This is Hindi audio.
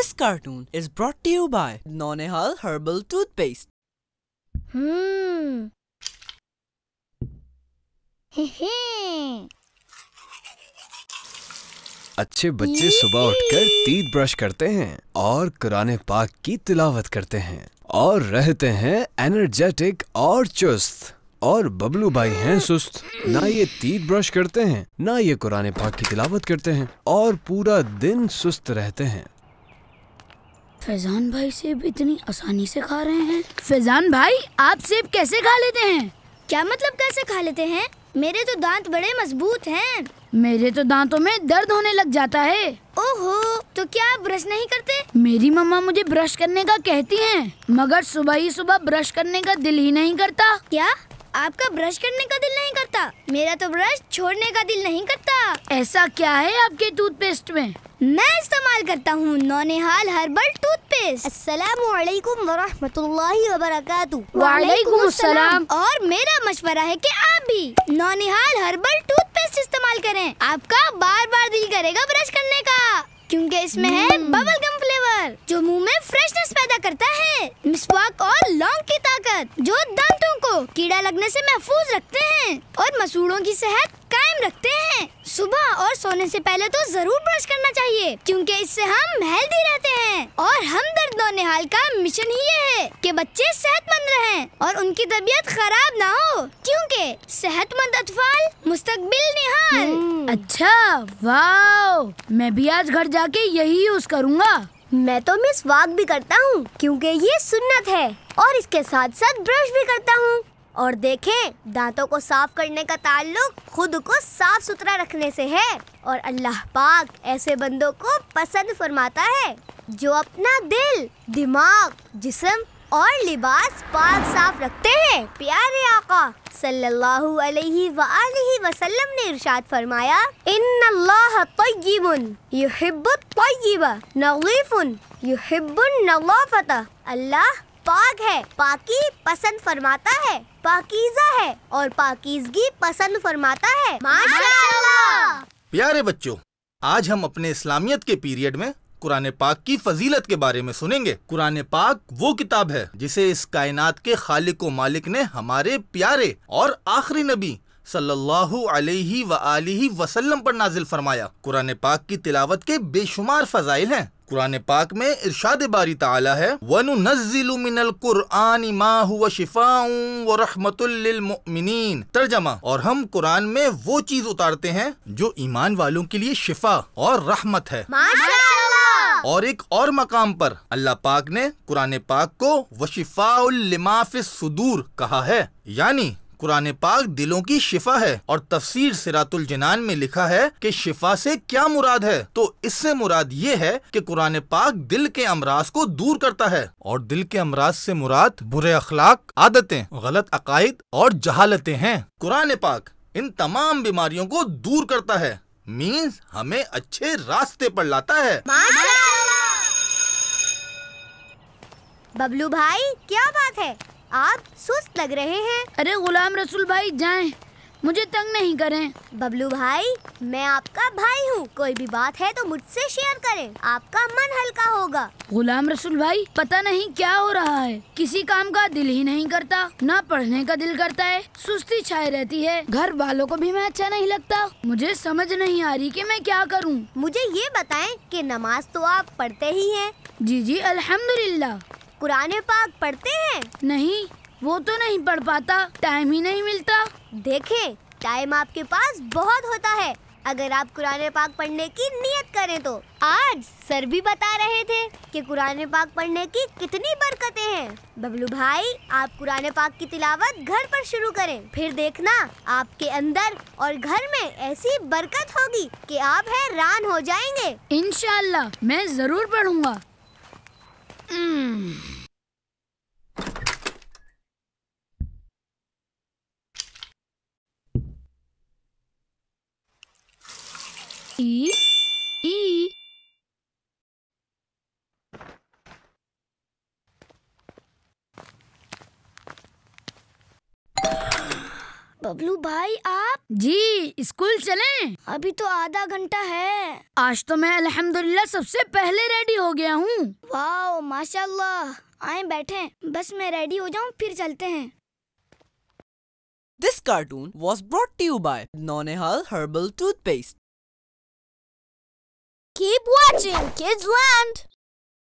This cartoon is brought to you by Nonehal Herbal Toothpaste. Hmm. अच्छे बच्चे सुबह उठकर तीत ब्रश करते हैं और कुरान पाक की तिलावत करते हैं और रहते हैं एनर्जेटिक और चुस्त और बबलू भाई हैं सुस्त ना ये तीत ब्रश करते हैं ना ये कुरान पाक की तिलावत करते हैं और पूरा दिन सुस्त रहते हैं फैजान भाई सेब इतनी आसानी से खा रहे हैं फैजान भाई आप सेब कैसे खा लेते हैं क्या मतलब कैसे खा लेते हैं मेरे तो दांत बड़े मजबूत हैं मेरे तो दांतों में दर्द होने लग जाता है ओहो तो क्या आप ब्रश नहीं करते मेरी मम्मा मुझे ब्रश करने का कहती हैं, मगर सुबह ही सुबह ब्रश करने का दिल ही नहीं करता क्या आपका ब्रश करने का दिल नहीं करता मेरा तो ब्रश छोड़ने का दिल नहीं करता ऐसा क्या है आपके टूथपेस्ट में मैं इस्तेमाल करता हूँ नौनिहाल हर्बल टूथपेस्ट असलकुम वरहमतुल्लाहि वबरकातु वालेकुम अस्सलाम और मेरा मशवरा है कि आप भी नौनिहाल हर्बल टूथपेस्ट इस्तेमाल करें आपका बार बार दिल करेगा ब्रश करने का क्योंकि इसमें है हम्म। बबल गम फ्लेवर जो मुंह में फ्रेशनेस पैदा करता है मिसवाक और लौंग की ताकत जो दम कीड़ा लगने से महफूज रखते हैं और मसूड़ों की सेहत कायम रखते हैं सुबह और सोने से पहले तो जरूर ब्रश करना चाहिए क्योंकि इससे हम हेल्दी रहते हैं और हम दर्द निहाल का मिशन ही ये है कि बच्चे सेहतमंद रहें और उनकी तबीयत खराब ना हो क्योंकि सेहतमंद अतफाल मुस्तकबिल निहाल हम्म। अच्छा वाह मैं भी आज घर जाके यही यूज करूँगा मैं तो मिस वाक भी करता हूँ क्योंकि ये सुन्नत है और इसके साथ साथ ब्रश भी करता हूँ और देखें दांतों को साफ करने का ताल्लुक खुद को साफ सुथरा रखने से है और अल्लाह पाक ऐसे बंदों को पसंद फरमाता है जो अपना दिल दिमाग जिस्म और लिबास पाक साफ रखते हैं प्यारे आका सल्लल्लाहु अलैहि वसल्लम ने इरशाद फरमाया इन अल्लाह तय्यिबुन युहिब्बु तय्यिबा नजीफुन युहिब्बुन नवाफता अल्लाह पाक है पाकी पसंद फरमाता है पाकीजा है और पाकीजगी पसंद फरमाता है माशाल्लाह प्यारे बच्चों आज हम अपने इस्लामियत के पीरियड में कुरान पाक की फजीलत के बारे में सुनेंगे कुरान पाक वो किताब है जिसे इस कायनात के खालिक मालिक ने हमारे प्यारे और आखिरी नबी सल्लल्लाहु अलैहि व वसल्लम पर नाजिल फरमाया कुरान पाक की तिलावत के बेशुमार फजाइल हैं कुरान पाक में इरशाद बारी ताला है वनुनज़िलुमिनल मा हुवा शिफाउ व मुमिनीन तर्जमा और हम कुरान में वो चीज उतारते हैं जो ईमान वालों के लिए शिफा और रहमत है माशा और एक और मकाम पर अल्लाह पाक ने कुरान पाक को वशिफाउल्लिमाफ सुदूर कहा है यानी कुरान पाक दिलों की शिफा है और तफसीर सिरातुल जनान में लिखा है कि शिफा से क्या मुराद है तो इससे मुराद ये है कि कुरान पाक दिल के अमराज को दूर करता है और दिल के अमराज से मुराद बुरे अखलाक आदतें गलत अकायद और जहालतें हैं कुरान पाक इन तमाम बीमारियों को दूर करता है मीन्स हमें अच्छे रास्ते पर लाता है बबलू भाई क्या बात है आप सुस्त लग रहे हैं अरे गुलाम रसूल भाई जाएं मुझे तंग नहीं करें बबलू भाई मैं आपका भाई हूँ कोई भी बात है तो मुझसे शेयर करें आपका मन हल्का होगा गुलाम रसूल भाई पता नहीं क्या हो रहा है किसी काम का दिल ही नहीं करता ना पढ़ने का दिल करता है सुस्ती छाई रहती है घर वालों को भी मैं अच्छा नहीं लगता मुझे समझ नहीं आ रही कि मैं क्या करूँ मुझे ये बताएं कि नमाज तो आप पढ़ते ही हैं जी जी अल्हम्दुलिल्लाह कुरान पाक पढ़ते हैं नहीं वो तो नहीं पढ़ पाता टाइम ही नहीं मिलता देखे टाइम आपके पास बहुत होता है अगर आप कुरान पाक पढ़ने की नियत करें तो आज सर भी बता रहे थे कि कुरान पाक पढ़ने की कितनी बरकतें हैं बबलू भाई आप कुरान पाक की तिलावत घर पर शुरू करें फिर देखना आपके अंदर और घर में ऐसी बरकत होगी कि आप हैरान हो जाएंगे इनशाला मैं जरूर पढ़ूंगा Mmm. E? बबलू भाई आप जी स्कूल चलें? अभी तो आधा घंटा है आज तो मैं अल्हम्दुलिल्लाह सबसे पहले रेडी हो गया हूँ वाह माशाल्लाह आए बैठे बस मैं रेडी हो जाऊँ फिर चलते हैं this cartoon was brought to by Naunehal herbal toothpaste Keep watching Kids Land!